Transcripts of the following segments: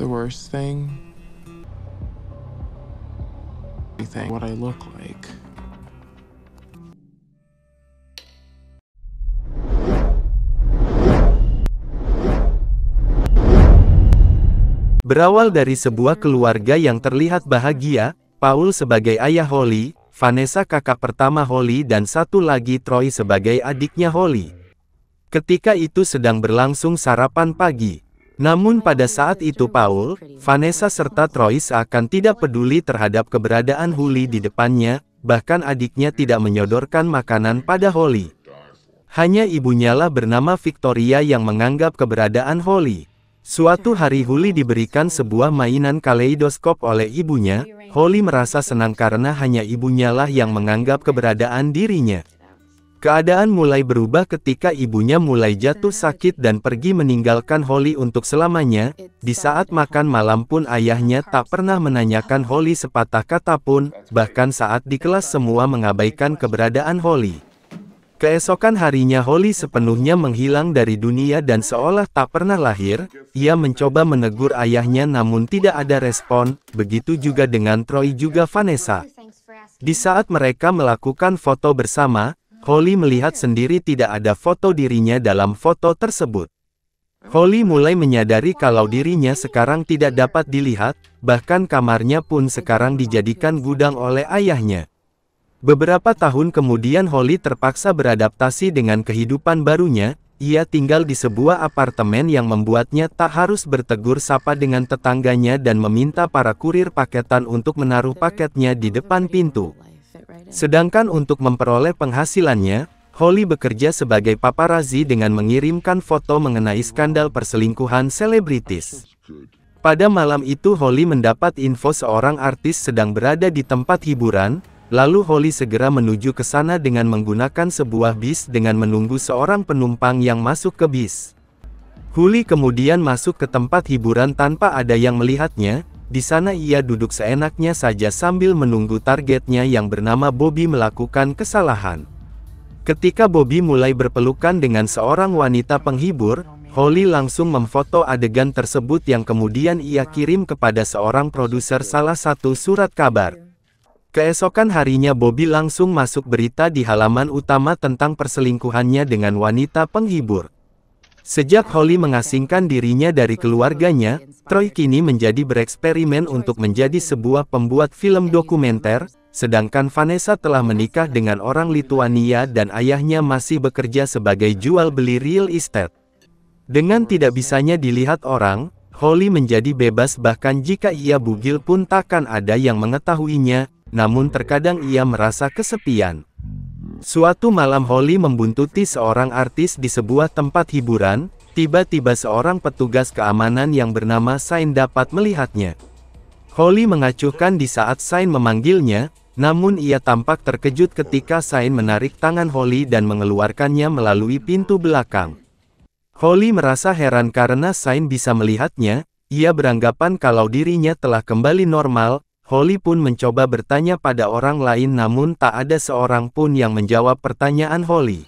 the worst thing, what I look like. Berawal dari sebuah keluarga yang terlihat bahagia, Paul sebagai ayah Holly, Vanessa kakak pertama Holly dan satu lagi Troy sebagai adiknya Holly. Ketika itu sedang berlangsung sarapan pagi, namun pada saat itu Paul, Vanessa serta Troy akan tidak peduli terhadap keberadaan Huli di depannya, bahkan adiknya tidak menyodorkan makanan pada Holly. Hanya ibunya lah bernama Victoria yang menganggap keberadaan Holly. Suatu hari Huli diberikan sebuah mainan kaleidoskop oleh ibunya, Holly merasa senang karena hanya ibunya lah yang menganggap keberadaan dirinya. Keadaan mulai berubah ketika ibunya mulai jatuh sakit dan pergi meninggalkan Holly untuk selamanya. Di saat makan malam pun ayahnya tak pernah menanyakan Holly sepatah kata pun, bahkan saat di kelas semua mengabaikan keberadaan Holly. Keesokan harinya Holly sepenuhnya menghilang dari dunia dan seolah tak pernah lahir, ia mencoba menegur ayahnya namun tidak ada respon, begitu juga dengan Troy juga Vanessa. Di saat mereka melakukan foto bersama, Holly melihat sendiri tidak ada foto dirinya dalam foto tersebut. Holly mulai menyadari kalau dirinya sekarang tidak dapat dilihat, bahkan kamarnya pun sekarang dijadikan gudang oleh ayahnya. Beberapa tahun kemudian Holly terpaksa beradaptasi dengan kehidupan barunya, ia tinggal di sebuah apartemen yang membuatnya tak harus bertegur sapa dengan tetangganya dan meminta para kurir paketan untuk menaruh paketnya di depan pintu. Sedangkan untuk memperoleh penghasilannya, Holly bekerja sebagai paparazi dengan mengirimkan foto mengenai skandal perselingkuhan selebritis. Pada malam itu Holly mendapat info seorang artis sedang berada di tempat hiburan, lalu Holly segera menuju ke sana dengan menggunakan sebuah bis dengan menunggu seorang penumpang yang masuk ke bis. Holly kemudian masuk ke tempat hiburan tanpa ada yang melihatnya, di sana ia duduk seenaknya saja sambil menunggu targetnya yang bernama Bobby melakukan kesalahan. Ketika Bobby mulai berpelukan dengan seorang wanita penghibur, Holly langsung memfoto adegan tersebut yang kemudian ia kirim kepada seorang produser salah satu surat kabar. Keesokan harinya Bobby langsung masuk berita di halaman utama tentang perselingkuhannya dengan wanita penghibur. Sejak Holly mengasingkan dirinya dari keluarganya, Troy kini menjadi bereksperimen untuk menjadi sebuah pembuat film dokumenter, sedangkan Vanessa telah menikah dengan orang Lithuania dan ayahnya masih bekerja sebagai jual-beli real estate. Dengan tidak bisanya dilihat orang, Holly menjadi bebas bahkan jika ia bugil pun takkan ada yang mengetahuinya, namun terkadang ia merasa kesepian. Suatu malam Holly membuntuti seorang artis di sebuah tempat hiburan, tiba-tiba seorang petugas keamanan yang bernama Sain dapat melihatnya. Holly mengacuhkan di saat Sain memanggilnya, namun ia tampak terkejut ketika Sain menarik tangan Holly dan mengeluarkannya melalui pintu belakang. Holly merasa heran karena Sain bisa melihatnya, ia beranggapan kalau dirinya telah kembali normal, Holly pun mencoba bertanya pada orang lain namun tak ada seorang pun yang menjawab pertanyaan Holly.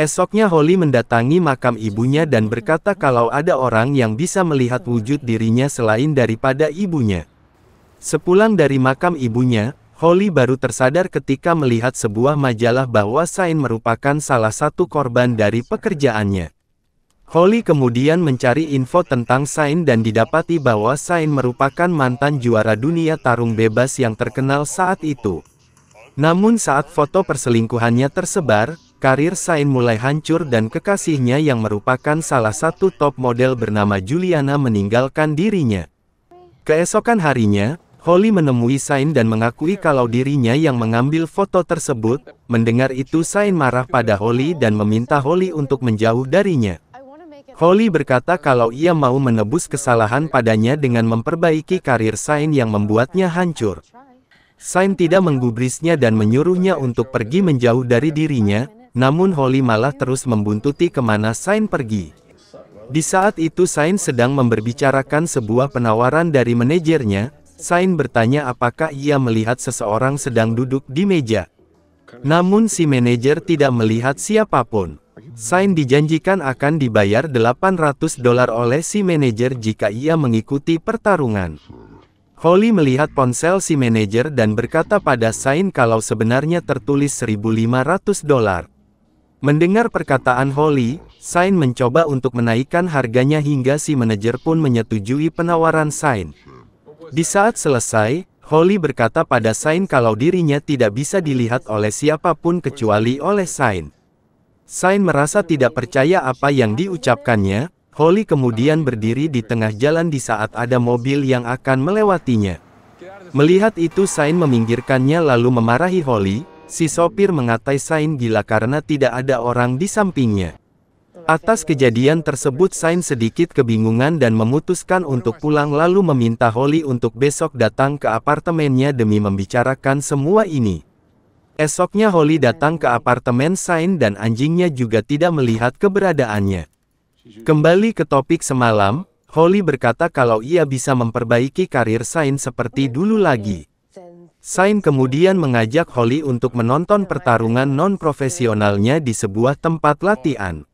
Esoknya Holly mendatangi makam ibunya dan berkata kalau ada orang yang bisa melihat wujud dirinya selain daripada ibunya. Sepulang dari makam ibunya, Holly baru tersadar ketika melihat sebuah majalah bahwa Sain merupakan salah satu korban dari pekerjaannya. Holly kemudian mencari info tentang Sain dan didapati bahwa Sain merupakan mantan juara dunia tarung bebas yang terkenal saat itu. Namun saat foto perselingkuhannya tersebar, karir Sain mulai hancur dan kekasihnya yang merupakan salah satu top model bernama Juliana meninggalkan dirinya. Keesokan harinya, Holly menemui Sain dan mengakui kalau dirinya yang mengambil foto tersebut, mendengar itu Sain marah pada Holly dan meminta Holly untuk menjauh darinya. Holly berkata kalau ia mau menebus kesalahan padanya dengan memperbaiki karir Sain yang membuatnya hancur. Sain tidak menggubrisnya dan menyuruhnya untuk pergi menjauh dari dirinya, namun Holly malah terus membuntuti kemana Sain pergi. Di saat itu Sain sedang memberbicarakan sebuah penawaran dari manajernya, Sain bertanya apakah ia melihat seseorang sedang duduk di meja. Namun si manajer tidak melihat siapapun. Sain dijanjikan akan dibayar 800 dolar oleh si manajer jika ia mengikuti pertarungan. Holly melihat ponsel si manajer dan berkata pada Sain kalau sebenarnya tertulis 1.500 dolar. Mendengar perkataan Holly, Sain mencoba untuk menaikkan harganya hingga si manajer pun menyetujui penawaran Sain. Di saat selesai, Holly berkata pada Sain kalau dirinya tidak bisa dilihat oleh siapapun kecuali oleh Sain. Sain merasa tidak percaya apa yang diucapkannya, Holly kemudian berdiri di tengah jalan di saat ada mobil yang akan melewatinya. Melihat itu Sain meminggirkannya lalu memarahi Holly, si sopir mengatai Sain gila karena tidak ada orang di sampingnya. Atas kejadian tersebut Sain sedikit kebingungan dan memutuskan untuk pulang lalu meminta Holly untuk besok datang ke apartemennya demi membicarakan semua ini. Esoknya Holly datang ke apartemen Sain dan anjingnya juga tidak melihat keberadaannya. Kembali ke topik semalam, Holly berkata kalau ia bisa memperbaiki karir Sain seperti dulu lagi. Sain kemudian mengajak Holly untuk menonton pertarungan non-profesionalnya di sebuah tempat latihan.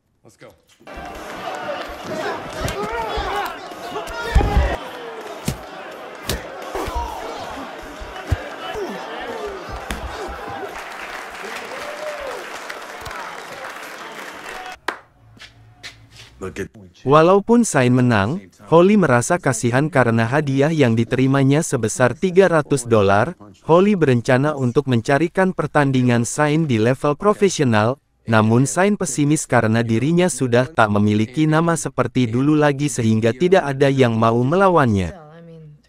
Walaupun Sain menang, Holly merasa kasihan karena hadiah yang diterimanya sebesar 300 dolar, Holly berencana untuk mencarikan pertandingan Sain di level profesional, namun Sain pesimis karena dirinya sudah tak memiliki nama seperti dulu lagi sehingga tidak ada yang mau melawannya.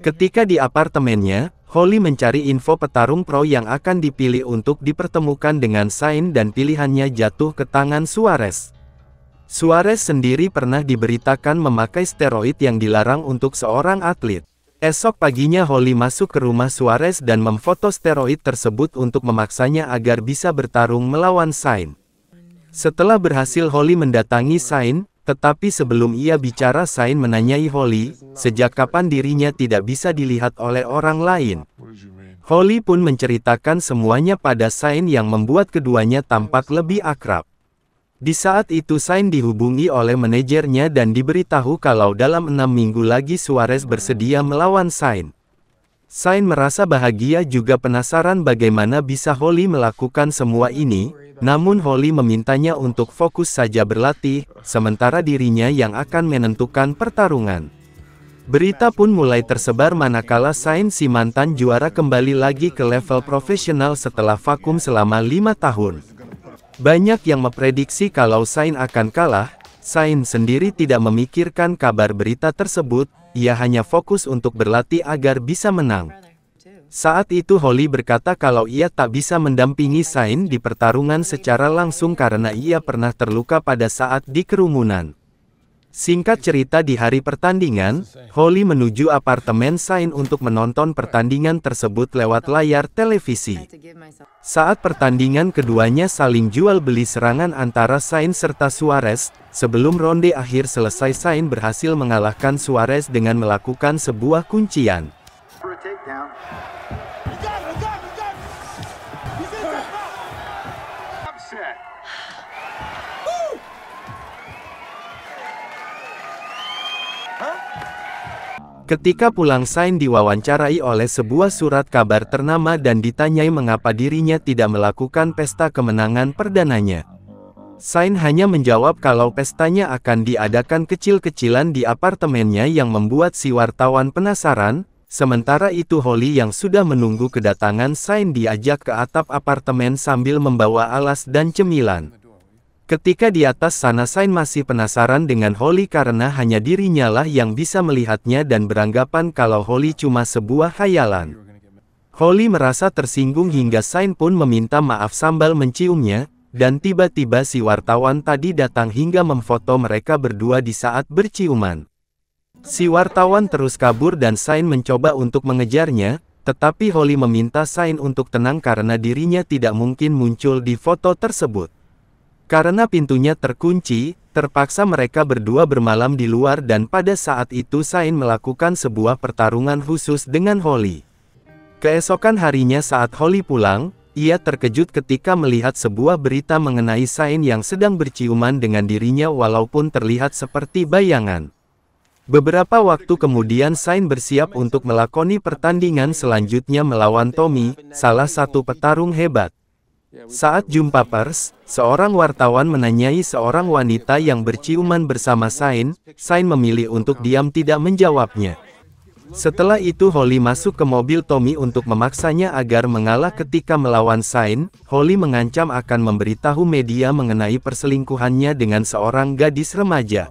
Ketika di apartemennya, Holly mencari info petarung pro yang akan dipilih untuk dipertemukan dengan Sain dan pilihannya jatuh ke tangan Suarez. Suarez sendiri pernah diberitakan memakai steroid yang dilarang untuk seorang atlet. Esok paginya Holly masuk ke rumah Suarez dan memfoto steroid tersebut untuk memaksanya agar bisa bertarung melawan Sain. Setelah berhasil Holly mendatangi Sain, tetapi sebelum ia bicara Sain menanyai Holly, sejak kapan dirinya tidak bisa dilihat oleh orang lain. Holly pun menceritakan semuanya pada Sain yang membuat keduanya tampak lebih akrab. Di saat itu Sain dihubungi oleh manajernya dan diberitahu kalau dalam enam minggu lagi Suarez bersedia melawan Sain. Sain merasa bahagia juga penasaran bagaimana bisa Holly melakukan semua ini, namun Holly memintanya untuk fokus saja berlatih, sementara dirinya yang akan menentukan pertarungan. Berita pun mulai tersebar manakala Sain si mantan juara kembali lagi ke level profesional setelah vakum selama lima tahun. Banyak yang memprediksi kalau Sain akan kalah, Sain sendiri tidak memikirkan kabar berita tersebut, ia hanya fokus untuk berlatih agar bisa menang. Saat itu Holly berkata kalau ia tak bisa mendampingi Sain di pertarungan secara langsung karena ia pernah terluka pada saat di kerumunan. Singkat cerita di hari pertandingan, Holly menuju apartemen Sain untuk menonton pertandingan tersebut lewat layar televisi. Saat pertandingan keduanya saling jual-beli serangan antara Sain serta Suarez, sebelum ronde akhir selesai Sain berhasil mengalahkan Suarez dengan melakukan sebuah kuncian. Ketika pulang Sain diwawancarai oleh sebuah surat kabar ternama dan ditanyai mengapa dirinya tidak melakukan pesta kemenangan perdananya. Sain hanya menjawab kalau pestanya akan diadakan kecil-kecilan di apartemennya yang membuat si wartawan penasaran, sementara itu Holly yang sudah menunggu kedatangan Sain diajak ke atap apartemen sambil membawa alas dan cemilan. Ketika di atas sana Sain masih penasaran dengan Holly karena hanya dirinya lah yang bisa melihatnya dan beranggapan kalau Holly cuma sebuah khayalan. Holly merasa tersinggung hingga Sain pun meminta maaf sambal menciumnya, dan tiba-tiba si wartawan tadi datang hingga memfoto mereka berdua di saat berciuman. Si wartawan terus kabur dan Sain mencoba untuk mengejarnya, tetapi Holly meminta Sain untuk tenang karena dirinya tidak mungkin muncul di foto tersebut. Karena pintunya terkunci, terpaksa mereka berdua bermalam di luar dan pada saat itu Sain melakukan sebuah pertarungan khusus dengan Holly. Keesokan harinya saat Holly pulang, ia terkejut ketika melihat sebuah berita mengenai Sain yang sedang berciuman dengan dirinya walaupun terlihat seperti bayangan. Beberapa waktu kemudian Sain bersiap untuk melakoni pertandingan selanjutnya melawan Tommy, salah satu petarung hebat. Saat jumpa pers, seorang wartawan menanyai seorang wanita yang berciuman bersama Sain, Sain memilih untuk diam tidak menjawabnya. Setelah itu Holly masuk ke mobil Tommy untuk memaksanya agar mengalah ketika melawan Sain, Holly mengancam akan memberitahu media mengenai perselingkuhannya dengan seorang gadis remaja.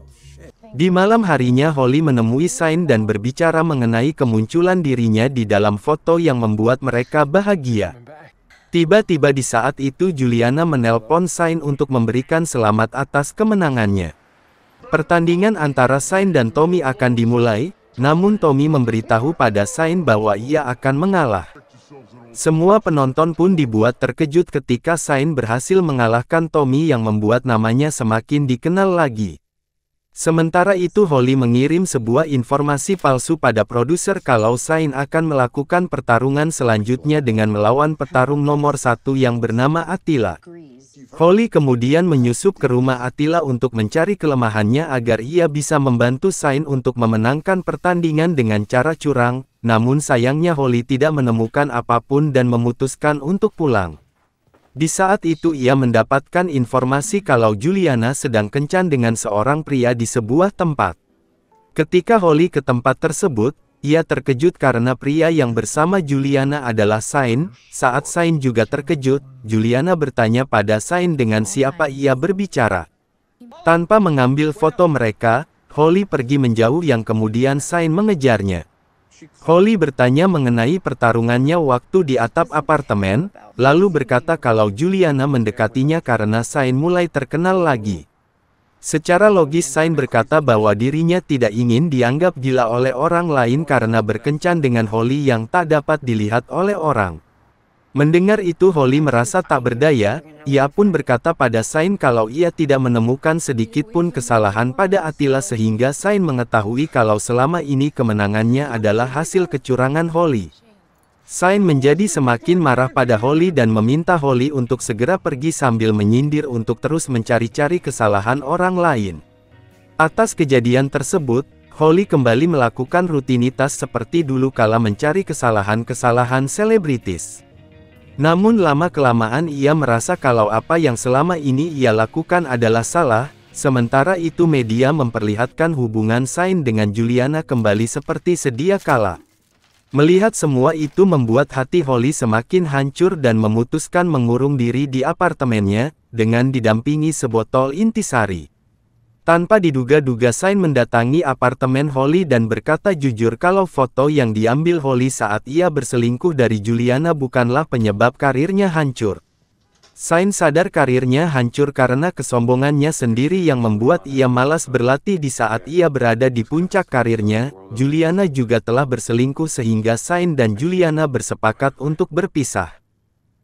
Di malam harinya Holly menemui Sain dan berbicara mengenai kemunculan dirinya di dalam foto yang membuat mereka bahagia. Tiba-tiba di saat itu Juliana menelpon Sain untuk memberikan selamat atas kemenangannya. Pertandingan antara Sain dan Tommy akan dimulai, namun Tommy memberitahu pada Sain bahwa ia akan mengalah. Semua penonton pun dibuat terkejut ketika Sain berhasil mengalahkan Tommy yang membuat namanya semakin dikenal lagi. Sementara itu Holly mengirim sebuah informasi palsu pada produser kalau Sain akan melakukan pertarungan selanjutnya dengan melawan petarung nomor satu yang bernama Attila. Holly kemudian menyusup ke rumah Attila untuk mencari kelemahannya agar ia bisa membantu Sain untuk memenangkan pertandingan dengan cara curang, namun sayangnya Holly tidak menemukan apapun dan memutuskan untuk pulang. Di saat itu ia mendapatkan informasi kalau Juliana sedang kencan dengan seorang pria di sebuah tempat. Ketika Holly ke tempat tersebut, ia terkejut karena pria yang bersama Juliana adalah Sain. Saat Sain juga terkejut, Juliana bertanya pada Sain dengan siapa ia berbicara. Tanpa mengambil foto mereka, Holly pergi menjauh yang kemudian Sain mengejarnya. Holly bertanya mengenai pertarungannya waktu di atap apartemen, lalu berkata kalau Juliana mendekatinya karena Sain mulai terkenal lagi. Secara logis Sain berkata bahwa dirinya tidak ingin dianggap gila oleh orang lain karena berkencan dengan Holly yang tak dapat dilihat oleh orang. Mendengar itu Holly merasa tak berdaya, ia pun berkata pada Sain kalau ia tidak menemukan sedikit pun kesalahan pada Attila sehingga Sain mengetahui kalau selama ini kemenangannya adalah hasil kecurangan Holly. Sain menjadi semakin marah pada Holly dan meminta Holly untuk segera pergi sambil menyindir untuk terus mencari-cari kesalahan orang lain. Atas kejadian tersebut, Holly kembali melakukan rutinitas seperti dulu kala mencari kesalahan-kesalahan selebritis. Namun lama-kelamaan ia merasa kalau apa yang selama ini ia lakukan adalah salah, sementara itu media memperlihatkan hubungan Sain dengan Juliana kembali seperti sedia kala. Melihat semua itu membuat hati Holly semakin hancur dan memutuskan mengurung diri di apartemennya, dengan didampingi sebotol intisari. Tanpa diduga-duga Sain mendatangi apartemen Holly dan berkata jujur kalau foto yang diambil Holly saat ia berselingkuh dari Juliana bukanlah penyebab karirnya hancur. Sain sadar karirnya hancur karena kesombongannya sendiri yang membuat ia malas berlatih di saat ia berada di puncak karirnya, Juliana juga telah berselingkuh sehingga Sain dan Juliana bersepakat untuk berpisah.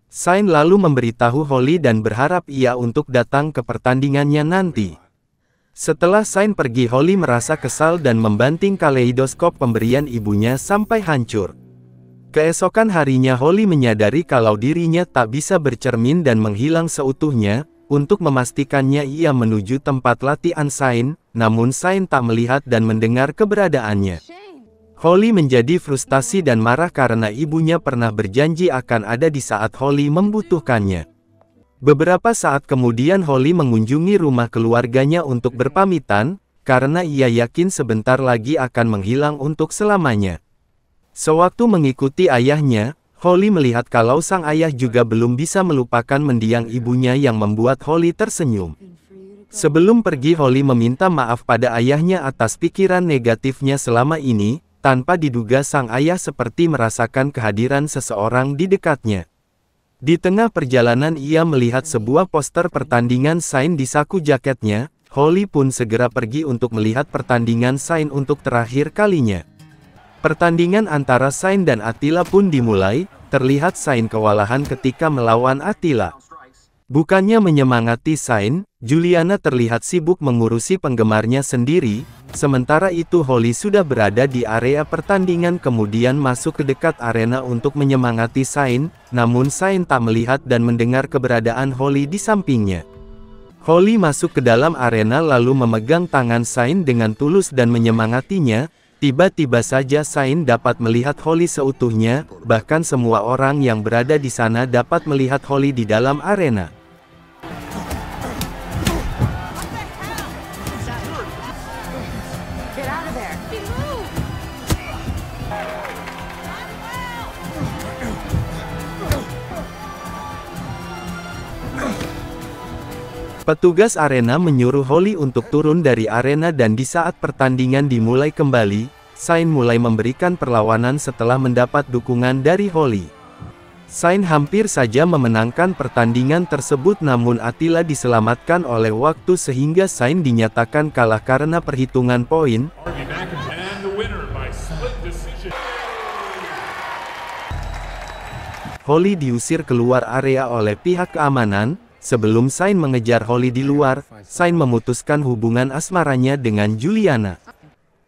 Sain lalu memberitahu Holly dan berharap ia untuk datang ke pertandingannya nanti. Setelah Sain pergi Holly merasa kesal dan membanting kaleidoskop pemberian ibunya sampai hancur. Keesokan harinya Holly menyadari kalau dirinya tak bisa bercermin dan menghilang seutuhnya, untuk memastikannya ia menuju tempat latihan Sain, namun Sain tak melihat dan mendengar keberadaannya. Holly menjadi frustasi dan marah karena ibunya pernah berjanji akan ada di saat Holly membutuhkannya. Beberapa saat kemudian Holly mengunjungi rumah keluarganya untuk berpamitan, karena ia yakin sebentar lagi akan menghilang untuk selamanya. Sewaktu mengikuti ayahnya, Holly melihat kalau sang ayah juga belum bisa melupakan mendiang ibunya yang membuat Holly tersenyum. Sebelum pergi Holly meminta maaf pada ayahnya atas pikiran negatifnya selama ini, tanpa diduga sang ayah seperti merasakan kehadiran seseorang di dekatnya. Di tengah perjalanan ia melihat sebuah poster pertandingan Sain di saku jaketnya, Holly pun segera pergi untuk melihat pertandingan Sain untuk terakhir kalinya. Pertandingan antara Sain dan Attila pun dimulai, terlihat Sain kewalahan ketika melawan Attila. Bukannya menyemangati Sain, Juliana terlihat sibuk mengurusi penggemarnya sendiri, sementara itu Holly sudah berada di area pertandingan kemudian masuk ke dekat arena untuk menyemangati Sain, namun Sain tak melihat dan mendengar keberadaan Holly di sampingnya. Holly masuk ke dalam arena lalu memegang tangan Sain dengan tulus dan menyemangatinya, tiba-tiba saja Sain dapat melihat Holly seutuhnya, bahkan semua orang yang berada di sana dapat melihat Holly di dalam arena. Petugas arena menyuruh Holly untuk turun dari arena dan di saat pertandingan dimulai kembali, Sain mulai memberikan perlawanan setelah mendapat dukungan dari Holly. Sain hampir saja memenangkan pertandingan tersebut namun Attila diselamatkan oleh waktu sehingga Sain dinyatakan kalah karena perhitungan poin, Holly diusir keluar area oleh pihak keamanan, sebelum Sain mengejar Holly di luar, Sain memutuskan hubungan asmaranya dengan Juliana.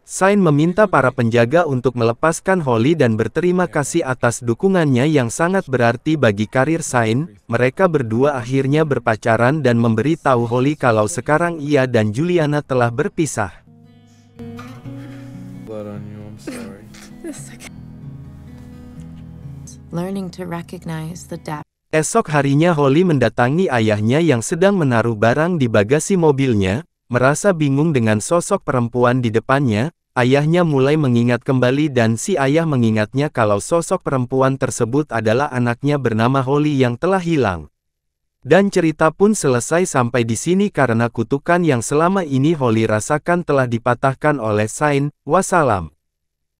Sain meminta para penjaga untuk melepaskan Holly dan berterima kasih atas dukungannya yang sangat berarti bagi karir Sain, mereka berdua akhirnya berpacaran dan memberi tahu Holly kalau sekarang ia dan Juliana telah berpisah. learning to recognize the depth. Esok harinya Holly mendatangi ayahnya yang sedang menaruh barang di bagasi mobilnya, merasa bingung dengan sosok perempuan di depannya, ayahnya mulai mengingat kembali dan si ayah mengingatnya kalau sosok perempuan tersebut adalah anaknya bernama Holly yang telah hilang. Dan cerita pun selesai sampai di sini karena kutukan yang selama ini Holly rasakan telah dipatahkan oleh Sain, wassalam.